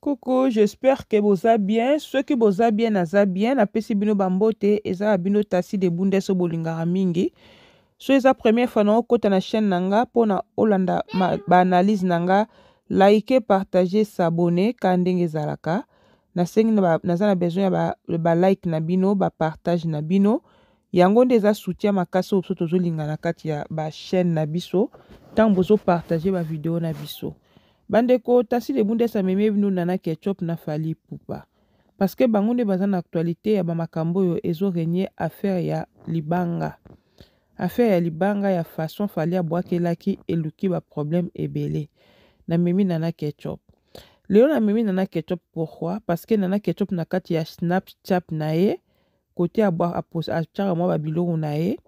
Coucou, j'espère que boza bien. Soki boza bien naza bien, napesi bino bambote eza ya bino tasi de bundeso bolingaka mingi. So eza première fois na okota na chaîne na nga mpona olanda ba analyse na nga, like, partager, s'abonner ka ndenge ezalaka. nasengi naza na besoin ya balike ba, ba like na bino bapartage na bino yango nde eza soutien makasi oyo biso tozolinga na kati ya bachaîne na biso ntango bozopartage bavideo na biso bandeko tasi lebundesa meme bino nana ketchup na fali pupa parceke bango nde baza na aktualité ya bamakambo oyo ezorenye affaire ya libanga affaire ya libanga ya façon fali abwakelaki eluki baproblème ebele namemi nana ketchup lelo namemi nana ketchup pourquoi parceke nana ketchup na kati ya snapchat na ye kote atiaka mwa babiloko na ye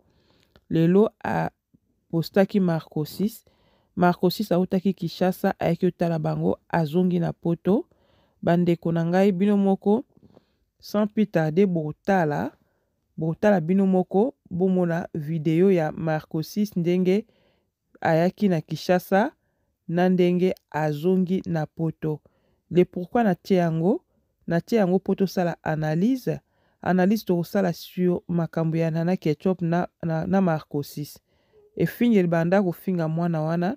lelo apostaki marcosis marcosis autaki kishasa ayaki otala bango azongi na poto bandeko na ngai bino moko sans plus tarde botala botala bino moko bomona video ya marcosis ndenge ayaki na kishasa na ndenge azongi na poto le pourquoi natie yango natie yango mpo tosala analyse analyse tokosala sur makambo ya nana ketchup na, na, na marcosis efingeli banda kofinga mwana wana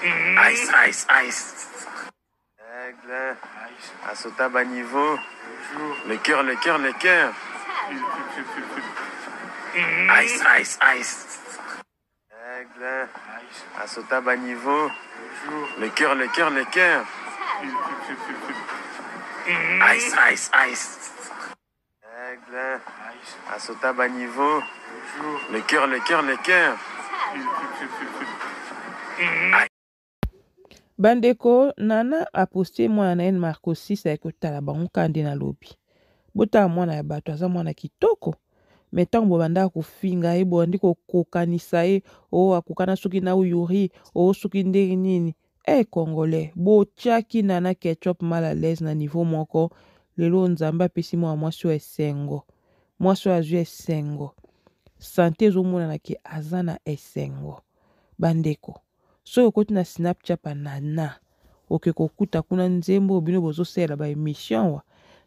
Mm-hmm. Ice, ice, ice. Aigle, Ice. sauter niveau. Le cœur, le cœur, le cœur. Mm-hmm. Ice, ice, ice. Aigle, Ice. sauter à niveau. Le cœur, le cœur, le cœur. Mm-hmm. Ice, ice, ice. Aigle, à sauter niveau. Le cœur, le cœur, le cœur. bandeko nana aposte mwana na ye marko 6 ayaki kotala bango kaka nde nalobi botala mwana ya bato aza mwana kitoko me ntango bobandaka kofinga ye bolandi kokokanisa ye o akokana soki na uyuri o soki ndenge nini e congolais botiaki nana ketchup mal à l'aise na niveau moko lelo nzambe apesi mwana mwasi oyo esengo mwasi oyo azwi esengo sante ezomonana ke aza na esengo bandeko soki okoti na snapchat pa nana oke kokuta kuna nzembo oyo bino bozosalela baemission wa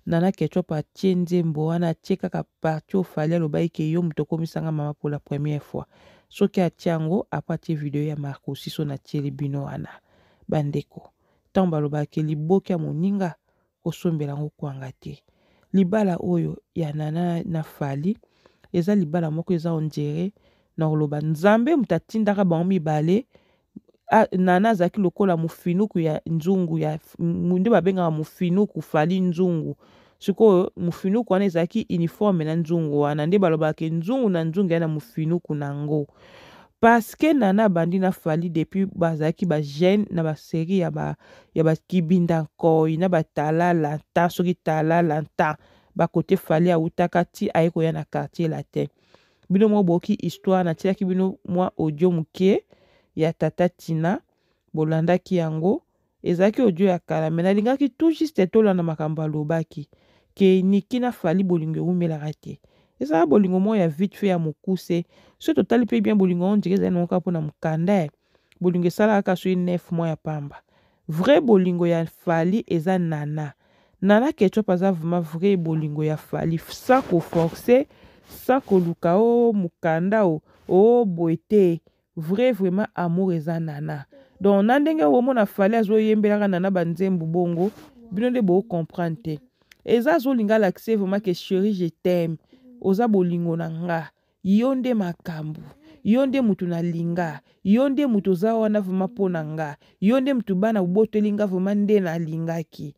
nana ketchup atie nzembo wana atie kaka parti ofali alobaki ke yo moto okomisanga mama mpo la première fois soki atie yango apo atie video ya marcosiso natieli bino wana bandeko ntango balobaki liboki ya moninga kosombela yango kwanga te libala oyo ya nana na fali eza libala moko eza ondire na koloba nzambe moto atindaka bango mibale na na azalaki lokola mofinuku ya nzungu ya nde babengaka mofinuku fali nzungu sikoyo mofinuku wana ezalaki uniforme na nzungu wana nde balobaka nzungu na nzungu ya na mofinuku na yango parceke nana abandi na fali depuis bazalaki bagene na baseri ya, ba, ya bakibinda nkoi na batala lantan soki tala lantan bakote fali awutaka ti aye koya na quartier latin bino mwa boyoki histoire natiaki bino mwa audio moke ya tata tina bolandaki yango ezalaki odio ya kala me nalingaki tout juste tolanda makambo alobaki ke niki nafali bolingo ewumelaka te ezala bolingo moko ya vite fe ya mokuse soki totali mpe bien bolingo oyo ndeke ezali nango kaka mpona mokanda bolingo esalaka kaka soki nef mwa ya pamba vrai bolingo ya fali eza nana nana ketchup aza vraiment vrai bolingo ya fali sans koforce sans koluka o oh, mokanda o oh, o oh, boye te vrai vraiment amour eza nana donc na ndenge omona fale azoyembelaka nana banzembo bongo bino nde bocomprendre te eza azolinga alakise vraiment ke chéri je teme oza bolingo na nga yo nde makambo yo nde motu nalinga yo nde motu oza wana vraimen mpo na nga yo nde motu bana boboteli nga vraimen nde nalingaki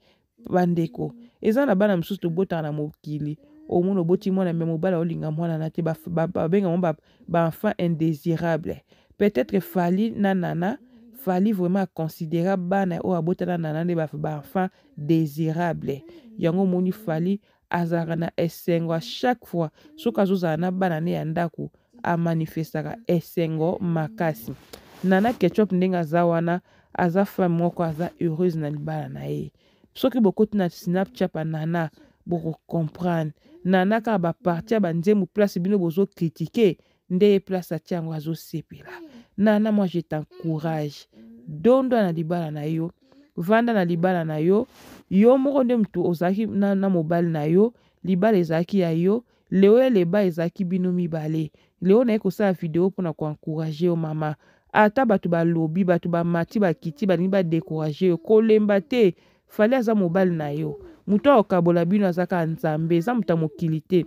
bandeko eza na bana mosusu tobotaka na mokili omona oboti mwana me mobala olinga mwana na te babengango baenfant indésirable peut-être fali nanana fali vraiment aconsidéra bana oyo abotana nana nde baenfant désirable yango omoni fali azalaka na esengo a chaque fois soki azozala na bana ne ya ndako amanifestaka esengo makasi nana ketchup ndenge aza wana aza femme moko aza heureuse na libala na ye soki bokoti na snapchat anana bokocomprendre nana kaka baparti ya banzembo place bino bozokritike nde ye place atia yango azosepela mm. nana moi je tencourage mm. dondwa na libala na yo vanda na libala na yo yo moko nde motu ozalaki na, na mobali na yo libala ezalaki ya yo leo ya leba ezalaki bino mibale leo naye kosala video mpona koencourage yo mama ata bato balobi bato bamati bakiti balingi badekourage yo kolemba te fale aza mobali na yo motu akokabola bino aza kaka nzambe eza moto ya mokili te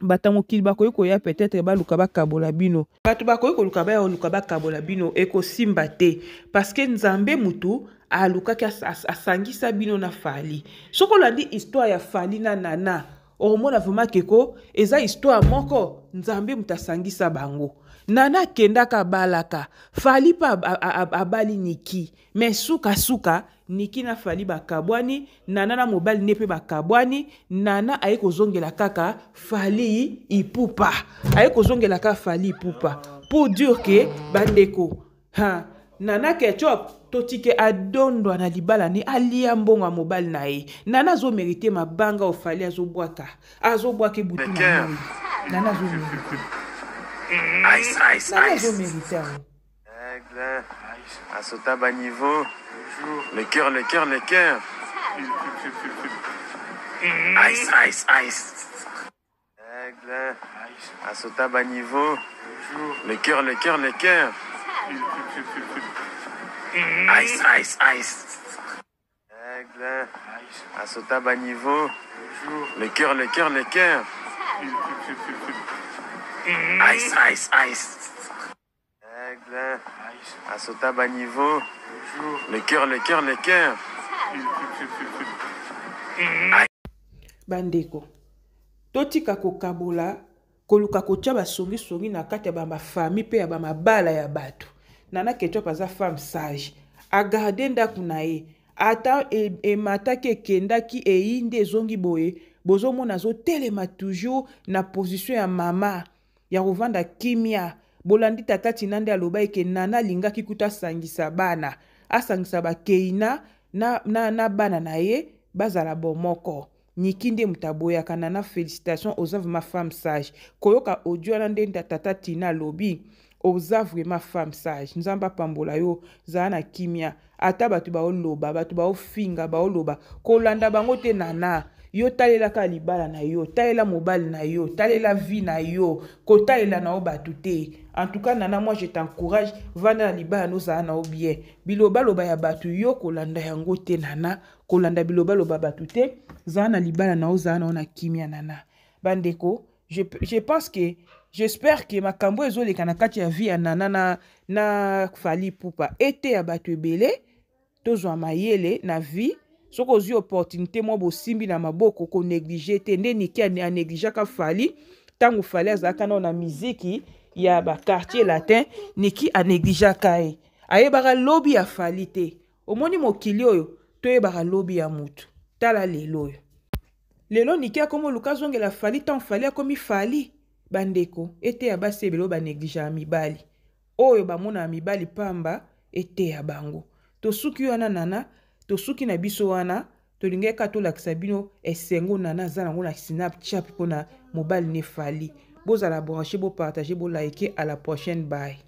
bato mokili bakoki koya peut-être baluka bakabola bino bato bakoki koluka bayoluka bakabola bino ekosimba te parceke nzambe mutu alukaki asangisa bino na fali soki olandi histoire ya fali na nana okomona vraimen keko eza histoire moko nzambe mutu asangisa bango nana akendaka abalaka fali mpe abali niki me sukasuka niki na fali bakabwani nana na mobali ne mpe bakabwani nana aye kozongela kaka fali ipupa aye kozongela kaka fali ipupa pour dire ke bandeko ha nana ketchup totike adondwa na libala ne alia mbongo ya mobali na ye nana azomerite mabanga ofali azobwaka azobwaka ebutu na moi nana azomeri Mm-hmm. Ice, ice, ice. neige nice. méritait. Aigle, bas niveau. Le cœur, le cœur, le cœur. Mm-hmm. Ice, ice, ice. Aigle, Assota bas niveau. Le cœur, le cœur, le cœur. Mm-hmm. Ice, ice, ice. Aigle, Assota bas niveau. Le cœur, le cœur, le cœur. Mm-hmm. Ice, ice, ice. À sauter à bas niveau. Le cœur, le cœur, le cœur. Mm-hmm. bandeko totika kokabola koluka kotya basongisongi na kati ya bamafami mpe ya bamabala ya bato nana ketchup aza femme sage agarde ndako na ye ata e, emataki e, ekendaki eyi nde ezongi boye bozomona azotelema toujours na position ya mama ya kovanda kimia bolandi tata tina nde aloba eke nana alingaki kuta asangisa bana asangisa bakeina na, na, na bana na ye bazala bomoko niki nde moto aboyaka nana félicitation oza vraimen femme sage koyoka audio wana nde tata tina alobi oza vraimen femme sage nzambe apambola yo zala na kimia ata bato baoloba bato baofinga baoloba kolanda bango te nana yo talelaka libala na yo talela mobali na yo talela vie na yo kotalela na yo bato te en tout cas nana moi je t'encourage vanda na libala nozala na yo bien bilobaloba ya bato yo kolanda yango te nana kolanda bilobaloba bato te zala na libala na yo zala na yo na kimia nana bandeko je, je pense que j'espère ke makambo ezoleka na kati ya vie ya nana na, na fali pupa ete ya bato ebele tozwa mayele na vie soki ozwi opportunité mwa bosimbi na maboko koneglige te nde nike anegligeaka fali ntango fali azalaka nao na miziki ya baquartier latin niki anegligeaka ye ayebaka lobi ya fali te omoni mokili oyo toyebaka lobi ya motu tala lelo oyo lelo niki akomi oluka azongela fali ntango fali akomi fali bandeko eteya basi ebele oyo baneglige ya mibali oyo bamona ya mibali pamba eteya bango tosuki wana nana tosuki na biso wana tolingi kaka tolakisa bino esengo nana aza nango na snapchat mpona mobali nefali bozala branche bopartage bolike à la prochaine bye